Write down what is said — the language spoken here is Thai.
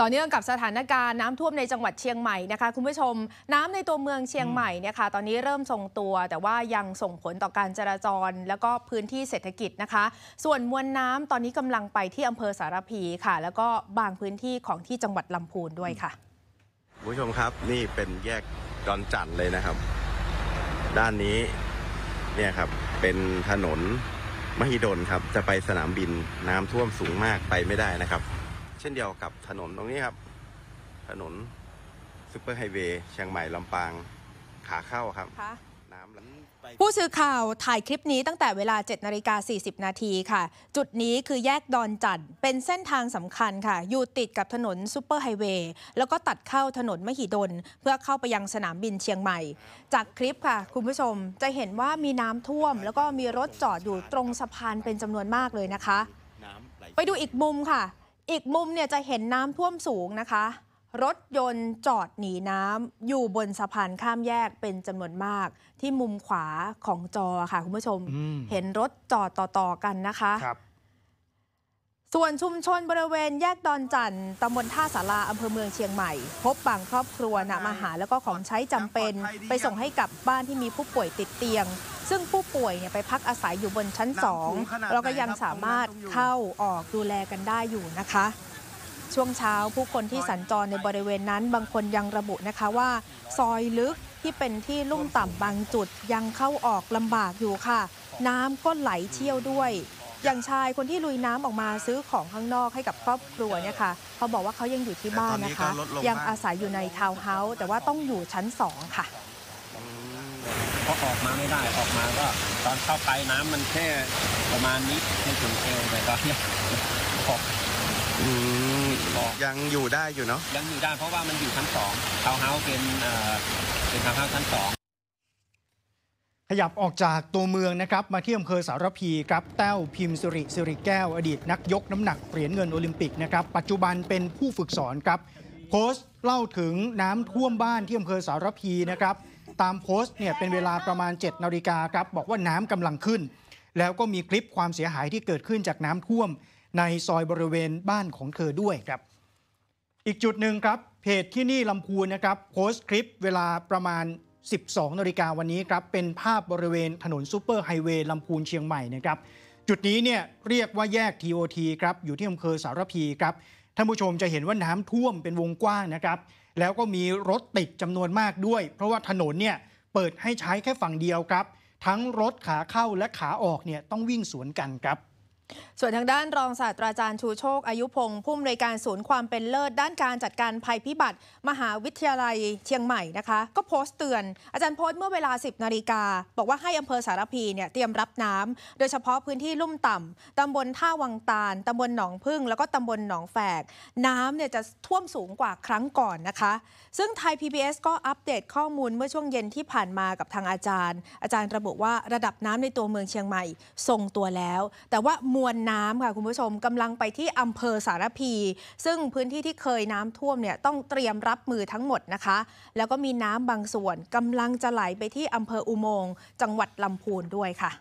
ต่อเนื่องกับสถานการณ์น้ำท่วมในจังหวัดเชียงใหม่นะคะคุณผู้ชมน้ำในตัวเมืองเชียงใหม่เนี่ยค่ะ ตอนนี้เริ่มทรงตัว แต่ว่ายังส่งผลต่อการจราจร แล้วก็พื้นที่เศรษฐกิจนะคะ ส่วนมวลน้ำตอนนี้กำลังไปที่อำเภอสารพีค่ะ แล้วก็บางพื้นที่ของที่จังหวัดลำพูนด้วยค่ะคุณผู้ชมครับนี่เป็นแยกดอนจันเลยนะครับ ด้านนี้เนี่ยครับเป็นถนนมหิดลครับ จะไปสนามบินน้ำท่วมสูงมากไปไม่ได้นะครับเช่นเดียวกับถนนตรงนี้ครับ ถนนซูเปอร์ไฮเวย์เชียงใหม่ลำปางขาเข้าครับน้ำผู้สื่อข่าวถ่ายคลิปนี้ตั้งแต่เวลา7นาฬิกา40นาทีค่ะ จุดนี้คือแยกดอนจันทร์เป็นเส้นทางสำคัญค่ะ อยู่ติดกับถนนซูเปอร์ไฮเวย์แล้วก็ตัดเข้าถนนมหิดลเพื่อเข้าไปยังสนามบินเชียงใหม่ จากคลิปค่ะคุณผู้ชมจะเห็นว่ามีน้ำท่วม แล้วก็มีรถจอดอยู่ตรงสะพานเป็นจำนวนมากเลยนะคะไปดูอีกมุมค่ะอีกมุมเนี่ยจะเห็นน้ำท่วมสูงนะคะ รถยนต์จอดหนีน้ำอยู่บนสะพานข้ามแยกเป็นจำนวนมากที่มุมขวาของจอค่ะ คุณผู้ชมเห็นรถจอดต่อ ๆ กันนะคะคส่วนชุมชนบริเวณแยกดอนจันทร์ตำบลท่าสาราอำเภอเมืองเชียงใหม่ พบบางครอบครัวนำอาหารแล้วก็ของใช้จำเป็นไปส่งให้กับบ้านที่มีผู้ป่วยติดเตียงซึ่งผู้ป่วยไปพักอาศัยอยู่บนชั้น2เราก็ยังสามารถเข้าออกดูแลกันได้อยู่นะคะ ช่วงเช้าผู้คนที่สัญจรในบริเวณนั้นบางคนยังระบุนะคะว่า ซอยลึกที่เป็นที่ลุ่มต่ำบางจุด ยังเข้าออกลำบากอยู่ค่ะ น้ำก็ไหลเชี่ยวด้วยอย่างชายคนที่ลุยน้ำออกมาซื้อของข้างนอกให้กับครอบครัวเนี่ยค่ะเขาบอกว่าเขายังอยู่ที่บ้านนะคะ ยังอาศัยอยู่ในทาวน์เฮาส์แต่ว่าต้องอยู่ชั้นสองค่ะเพราะออกมาไม่ได้ออกมาก็ ตอนเข้าไปน้ำมันแค่ประมาณนี้ไม่ถึงเอวแต่ตอนนี้ออกยังอยู่ได้อยู่เนาะยังอยู่ได้เพราะว่ามันอยู่ชั้นสองทาวเฮาเป็นเป็นทาวเฮาชั้นสองขยับออกจากตัวเมืองนะครับ มาที่อำเภอสารพีครับแต้วพิมพ์สิริสิริแก้วอดีตนักยกน้ำหนักเหรียญเงินโอลิมปิกนะครับปัจจุบันเป็นผู้ฝึกสอนครับโพสต์เล่าถึงน้ำท่วมบ้านที่อำเภอสารพีนะครับตามโพสต์เนี่ยเป็นเวลาประมาณ 7นาฬิกาครับบอกว่าน้ำกำลังขึ้น แล้วก็มีคลิปความเสียหายที่เกิดขึ้นจากน้ำท่วม ในซอยบริเวณบ้านของเธอด้วยครับอีกจุดหนึ่งครับเพจที่นี่ลำพูนนะครับโพสต์คลิปเวลาประมาณ 12นาฬิกาวันนี้ครับเป็นภาพบริเวณถนนซูเปอร์ไฮเวย์ลำพูนเชียงใหม่นะครับจุดนี้เนี่ยเรียกว่าแยก TOT ครับอยู่ที่อำเภอสารพีครับท่านผู้ชมจะเห็นว่าน้ำท่วมเป็นวงกว้างนะครับ แล้วก็มีรถติดจำนวนมากด้วย เพราะว่าถนนเนี่ยเปิดให้ใช้แค่ฝั่งเดียวครับ ทั้งรถขาเข้าและขาออกเนี่ยต้องวิ่งสวนกันครับส่วนทางด้านรองศาสตราจารย์ชูโชคอายุพงศ์ผู้อำนวยการศูนย์ความเป็นเลิศด้านการจัดการภัยพิบัติ มหาวิทยาลัยเชียงใหม่นะคะก็โพสต์เตือน อาจารย์โพสต์เมื่อเวลา 10นาฬิกาบอกว่าให้อำเภอสารพีเนี่ยเตรียมรับน้ำ โดยเฉพาะพื้นที่ลุ่มต่ำ ตำบลท่าวังตาลตำบลหนองพึ่ง แล้วก็ตำบลหนองแฝก น้ำเนี่ยจะท่วมสูงกว่าครั้งก่อนนะคะซึ่งไทย PBS ก็อัปเดตข้อมูลเมื่อช่วงเย็นที่ผ่านมากับทางอาจารย์ อาจารย์ระบุว่าระดับน้ำในตัวเมืองเชียงใหม่ทรงตัวแล้ว แต่ว่ามวลน้ำค่ะคุณผู้ชมกำลังไปที่อำเภอสารพี ซึ่งพื้นที่ที่เคยน้ำท่วมเนี่ยต้องเตรียมรับมือทั้งหมดนะคะ แล้วก็มีน้ำบางส่วนกำลังจะไหลไปที่อำเภออุโมงจังหวัดลำพูนด้วยค่ะ